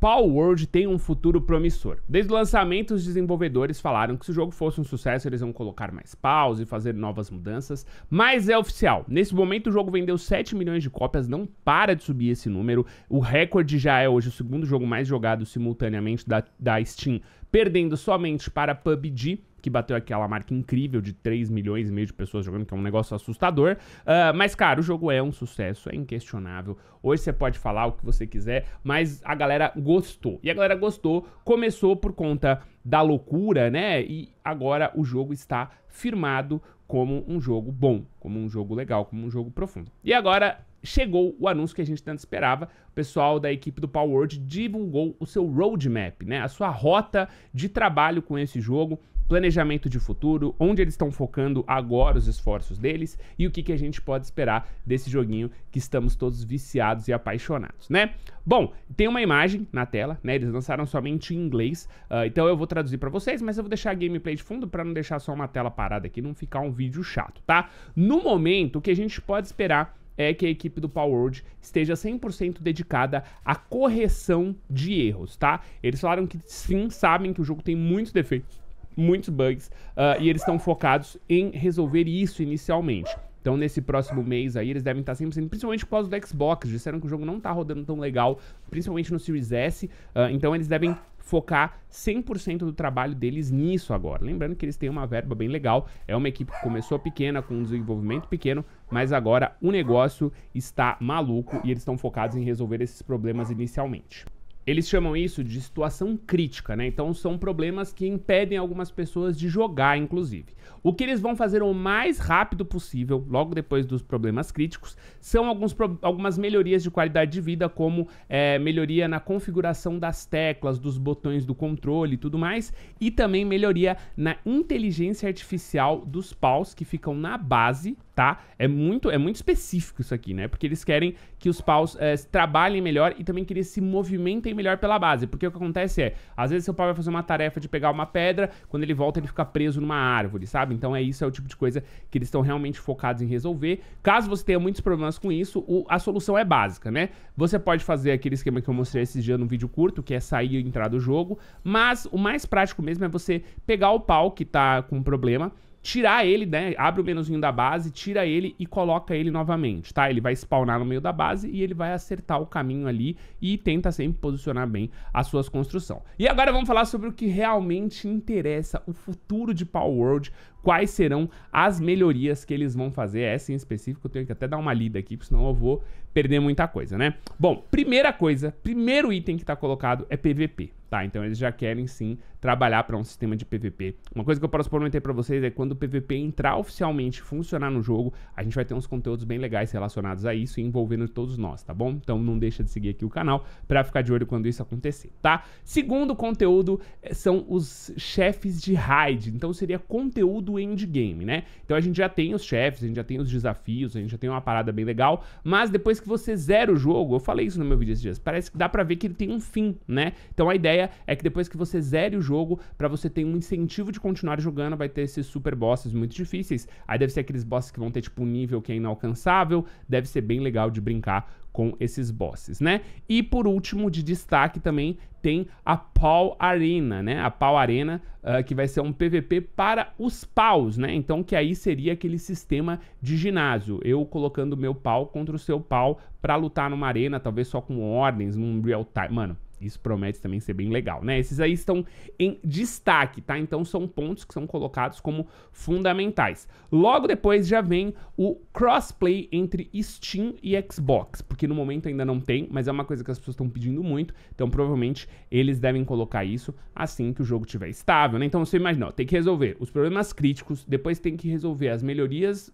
Paul World tem um futuro promissor. Desde o lançamento, os desenvolvedores falaram que se o jogo fosse um sucesso, eles vão colocar mais paus e fazer novas mudanças, mas é oficial. Nesse momento, o jogo vendeu 7 milhões de cópias, não para de subir esse número. O recorde já é hoje o segundo jogo mais jogado simultaneamente da, da Steam perdendo somente para PUBG, que bateu aquela marca incrível de 3 milhões e meio de pessoas jogando, que é um negócio assustador. Uh, mas, cara, o jogo é um sucesso, é inquestionável. Hoje você pode falar o que você quiser, mas a galera gostou. E a galera gostou, começou por conta da loucura, né? E agora o jogo está firmado como um jogo bom, como um jogo legal, como um jogo profundo. E agora chegou o anúncio que a gente tanto esperava. O pessoal da equipe do Power Word divulgou o seu roadmap, né? A sua rota de trabalho com esse jogo planejamento de futuro, onde eles estão focando agora os esforços deles e o que, que a gente pode esperar desse joguinho que estamos todos viciados e apaixonados, né? Bom, tem uma imagem na tela, né? Eles lançaram somente em inglês, uh, então eu vou traduzir para vocês, mas eu vou deixar a gameplay de fundo para não deixar só uma tela parada aqui, não ficar um vídeo chato, tá? No momento, o que a gente pode esperar é que a equipe do Power World esteja 100% dedicada à correção de erros, tá? Eles falaram que sim, sabem que o jogo tem muitos defeitos muitos bugs uh, e eles estão focados em resolver isso inicialmente. Então, nesse próximo mês aí, eles devem estar 100%, principalmente por causa do Xbox. Disseram que o jogo não está rodando tão legal, principalmente no Series S. Uh, então, eles devem focar 100% do trabalho deles nisso agora. Lembrando que eles têm uma verba bem legal, é uma equipe que começou pequena, com um desenvolvimento pequeno, mas agora o negócio está maluco e eles estão focados em resolver esses problemas inicialmente. Eles chamam isso de situação crítica, né? Então são problemas que impedem algumas pessoas de jogar, inclusive. O que eles vão fazer o mais rápido possível, logo depois dos problemas críticos, são alguns, algumas melhorias de qualidade de vida, como é, melhoria na configuração das teclas, dos botões do controle e tudo mais, e também melhoria na inteligência artificial dos paus que ficam na base tá? É muito, é muito específico isso aqui, né? Porque eles querem que os paus é, trabalhem melhor e também que eles se movimentem melhor pela base. Porque o que acontece é, às vezes seu pau vai fazer uma tarefa de pegar uma pedra, quando ele volta ele fica preso numa árvore, sabe? Então é isso, é o tipo de coisa que eles estão realmente focados em resolver. Caso você tenha muitos problemas com isso, o, a solução é básica, né? Você pode fazer aquele esquema que eu mostrei esses dias no vídeo curto, que é sair e entrar do jogo, mas o mais prático mesmo é você pegar o pau que tá com problema, tirar ele, né? Abre o menuzinho da base, tira ele e coloca ele novamente, tá? Ele vai spawnar no meio da base e ele vai acertar o caminho ali e tenta sempre posicionar bem as suas construções. E agora vamos falar sobre o que realmente interessa, o futuro de Power World, quais serão as melhorias que eles vão fazer. Essa em específico eu tenho que até dar uma lida aqui, porque senão eu vou perder muita coisa, né? Bom, primeira coisa, primeiro item que tá colocado é PVP, tá? Então eles já querem sim trabalhar para um sistema de PVP. Uma coisa que eu posso prometer para vocês é que quando o PVP entrar oficialmente funcionar no jogo, a gente vai ter uns conteúdos bem legais relacionados a isso e envolvendo todos nós, tá bom? Então não deixa de seguir aqui o canal para ficar de olho quando isso acontecer, tá? Segundo conteúdo eh, são os chefes de raid, então seria conteúdo endgame, né? Então a gente já tem os chefes, a gente já tem os desafios, a gente já tem uma parada bem legal, mas depois que você zera o jogo, eu falei isso no meu vídeo esses dias, parece que dá para ver que ele tem um fim, né? Então a ideia é que depois que você zere o jogo, para você ter um incentivo de continuar jogando, vai ter esses super bosses muito difíceis. Aí deve ser aqueles bosses que vão ter tipo um nível que é inalcançável, deve ser bem legal de brincar com esses bosses, né? E por último, de destaque também tem a Pau Arena, né? A Pau Arena, uh, que vai ser um PVP para os paus, né? Então, que aí seria aquele sistema de ginásio. Eu colocando meu pau contra o seu pau para lutar numa arena, talvez só com ordens, num real time. Mano, isso promete também ser bem legal, né? Esses aí estão em destaque, tá? Então são pontos que são colocados como fundamentais. Logo depois já vem o crossplay entre Steam e Xbox, porque no momento ainda não tem, mas é uma coisa que as pessoas estão pedindo muito, então provavelmente eles devem colocar isso assim que o jogo estiver estável, né? Então você imagina, ó, tem que resolver os problemas críticos, depois tem que resolver as melhorias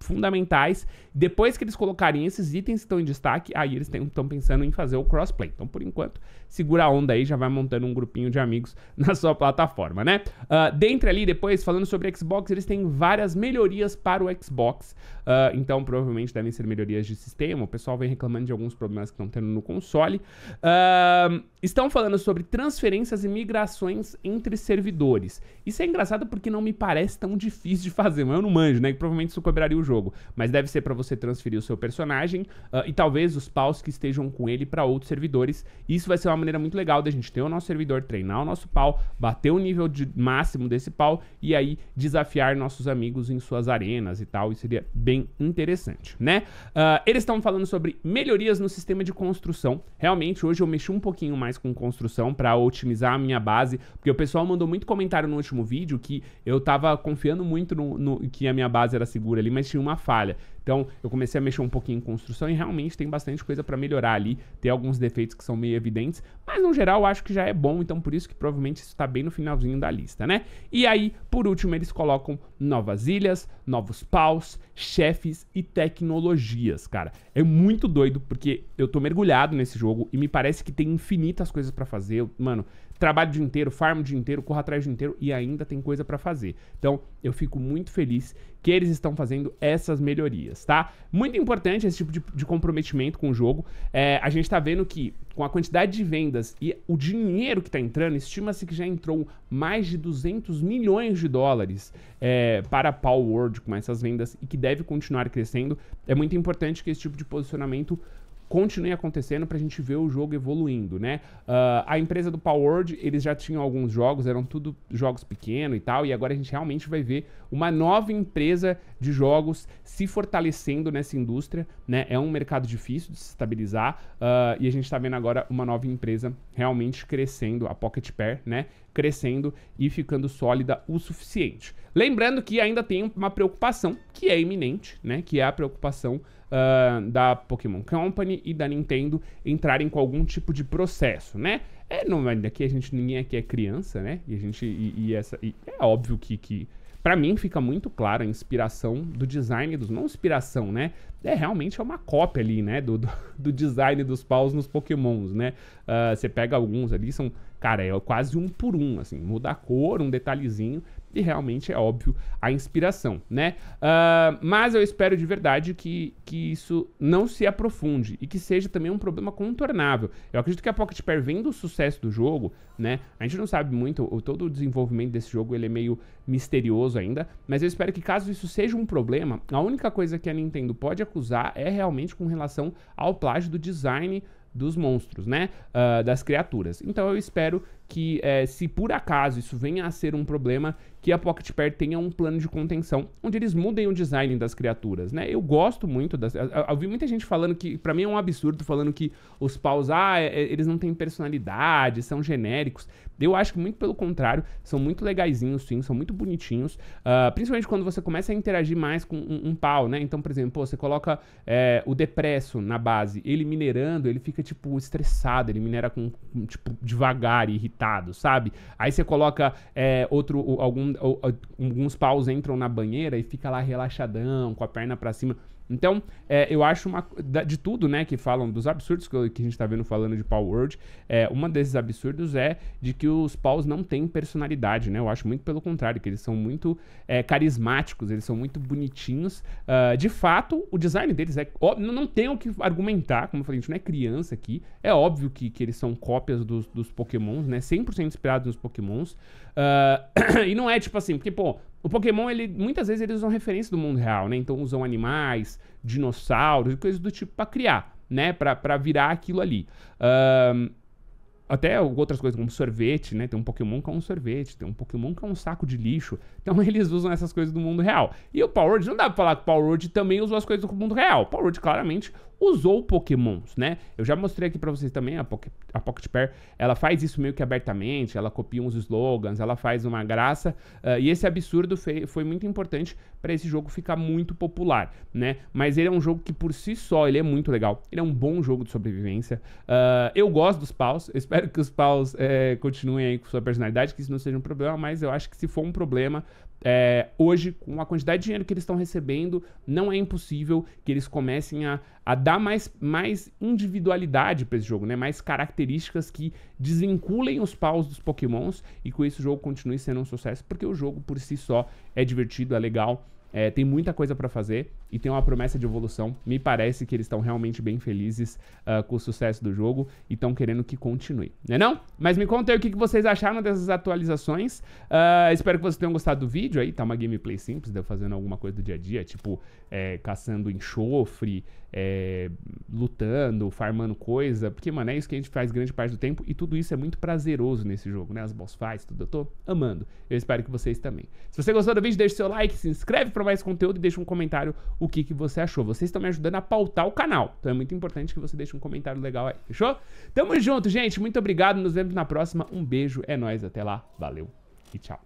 fundamentais. Depois que eles colocarem esses itens que estão em destaque, aí eles estão pensando em fazer o crossplay. Então, por enquanto, segura a onda aí, já vai montando um grupinho de amigos na sua plataforma, né? Uh, dentre ali, depois, falando sobre Xbox, eles têm várias melhorias para o Xbox. Uh, então, provavelmente devem ser melhorias de sistema. O pessoal vem reclamando de alguns problemas que estão tendo no console. Uh, estão falando sobre transferências e migrações entre servidores. Isso é engraçado porque não me parece tão difícil de fazer, mas eu não manjo, né? Que provavelmente isso cobraria o jogo. Mas deve ser para você transferir o seu personagem uh, e talvez os paus que estejam com ele para outros servidores. Isso vai ser uma maneira muito legal da gente ter o nosso servidor, treinar o nosso pau, bater o nível de máximo desse pau e aí desafiar nossos amigos em suas arenas e tal. Isso seria bem bem interessante, né? Uh, eles estão falando sobre melhorias no sistema de construção. Realmente, hoje eu mexi um pouquinho mais com construção para otimizar a minha base, porque o pessoal mandou muito comentário no último vídeo que eu tava confiando muito no, no que a minha base era segura ali, mas tinha uma falha. Então, eu comecei a mexer um pouquinho em construção e realmente tem bastante coisa para melhorar ali. Tem alguns defeitos que são meio evidentes, mas no geral eu acho que já é bom, então por isso que provavelmente isso está bem no finalzinho da lista, né? E aí, por último, eles colocam novas ilhas, novos paus, chefes e tecnologias, cara. É muito doido porque eu tô mergulhado nesse jogo e me parece que tem infinitas coisas para fazer. Mano, trabalho o dia inteiro, farmo o dia inteiro, corro atrás o dia inteiro e ainda tem coisa para fazer. Então, eu fico muito feliz que eles estão fazendo essas melhorias, tá? Muito importante esse tipo de, de comprometimento com o jogo. É, a gente tá vendo que com a quantidade de vendas e o dinheiro que tá entrando, estima-se que já entrou mais de 200 milhões de dólares é, para a Power World com essas vendas e que deve continuar crescendo. É muito importante que esse tipo de posicionamento continue acontecendo para a gente ver o jogo evoluindo, né? Uh, a empresa do Power World, eles já tinham alguns jogos, eram tudo jogos pequenos e tal, e agora a gente realmente vai ver uma nova empresa de jogos se fortalecendo nessa indústria, né? É um mercado difícil de se estabilizar uh, e a gente está vendo agora uma nova empresa realmente crescendo, a Pocket Pair, né? Crescendo e ficando sólida o suficiente. Lembrando que ainda tem uma preocupação que é iminente, né? Que é a preocupação uh, da Pokémon Company e da Nintendo entrarem com algum tipo de processo, né? É, não, daqui a gente, ninguém aqui é criança, né? E a gente, e, e essa, e é óbvio que, que para mim fica muito clara a inspiração do design dos. Não inspiração, né? É realmente é uma cópia ali, né? Do, do, do design dos paus nos Pokémons, né? Uh, você pega alguns ali, são, cara, é quase um por um, assim, muda a cor, um detalhezinho, e realmente é óbvio a inspiração, né? Uh, mas eu espero de verdade que, que isso não se aprofunde e que seja também um problema contornável. Eu acredito que a Pocket Pair, vendo o sucesso do jogo, né? A gente não sabe muito, o, todo o desenvolvimento desse jogo ele é meio misterioso ainda, mas eu espero que caso isso seja um problema, a única coisa que a Nintendo pode acusar é realmente com relação ao plágio do design dos monstros, né? Uh, das criaturas. Então eu espero que é, se por acaso isso venha a ser um problema, que a Pocket Pair tenha um plano de contenção, onde eles mudem o design das criaturas, né? Eu gosto muito das... Eu, vi muita gente falando que, para mim é um absurdo, falando que os paus, ah, é, é, eles não têm personalidade, são genéricos. Eu acho que muito pelo contrário, são muito legaisinhos sim, são muito bonitinhos, uh, principalmente quando você começa a interagir mais com um, um pau, né? Então, por exemplo, pô, você coloca é, o depresso na base, ele minerando, ele fica, tipo, estressado, ele minera com, com tipo, devagar, irritado, sabe? Aí você coloca é, outro, algum, alguns paus entram na banheira e fica lá relaxadão, com a perna para cima. Então, é, eu acho uma, de tudo, né, que falam dos absurdos que, a gente está vendo falando de Power World, é, um desses absurdos é de que os paus não têm personalidade, né? Eu acho muito pelo contrário, que eles são muito é, carismáticos, eles são muito bonitinhos. Uh, de fato, o design deles é óbvio, não tem o que argumentar, como eu falei, a gente não é criança aqui. É óbvio que, que eles são cópias dos, dos Pokémons, né? 100% inspirados nos Pokémons. Uh, e não é tipo assim, porque, pô, o Pokémon, ele muitas vezes eles usam referência do mundo real, né? Então usam animais, dinossauros e coisas do tipo para criar, né? Para virar aquilo ali. Um, até outras coisas como sorvete, né? Tem um Pokémon que é um sorvete, tem um Pokémon que é um saco de lixo. Então eles usam essas coisas do mundo real. E o Power Word, não dá pra falar que o Power Word também usou as coisas do mundo real. O Power Word, claramente, usou Pokémons, né? Eu já mostrei aqui para vocês também a, a Pocket Pair, ela faz isso meio que abertamente, ela copia uns slogans, ela faz uma graça, uh, e esse absurdo foi muito importante para esse jogo ficar muito popular, né? Mas ele é um jogo que por si só, ele é muito legal, ele é um bom jogo de sobrevivência, uh, eu gosto dos paus, espero que os paus é, continuem aí com sua personalidade, que isso não seja um problema, mas eu acho que se for um problema, é, hoje, com a quantidade de dinheiro que eles estão recebendo, não é impossível que eles comecem a, a dar mais, mais individualidade para esse jogo, né? mais características que desvinculem os paus dos pokémons e com isso o jogo continue sendo um sucesso, porque o jogo por si só é divertido, é legal, é, tem muita coisa para fazer e tem uma promessa de evolução. Me parece que eles estão realmente bem felizes uh, com o sucesso do jogo e estão querendo que continue, né não? Mas me conta aí o que, que vocês acharam dessas atualizações. Uh, espero que vocês tenham gostado do vídeo aí. Tá uma gameplay simples, deu fazendo alguma coisa do dia a dia, tipo é, caçando enxofre, é, lutando, farmando coisa. Porque, mano, é isso que a gente faz grande parte do tempo e tudo isso é muito prazeroso nesse jogo, né? As boss fights, tudo. Eu tô amando. Eu espero que vocês também. Se você gostou do vídeo, deixa o seu like, se inscreve para mais conteúdo e deixa um comentário o que, que você achou. Vocês estão me ajudando a pautar o canal. Então é muito importante que você deixe um comentário legal aí, fechou? Tamo junto, gente. Muito obrigado. Nos vemos na próxima. Um beijo, é nóis. Até lá. Valeu e tchau.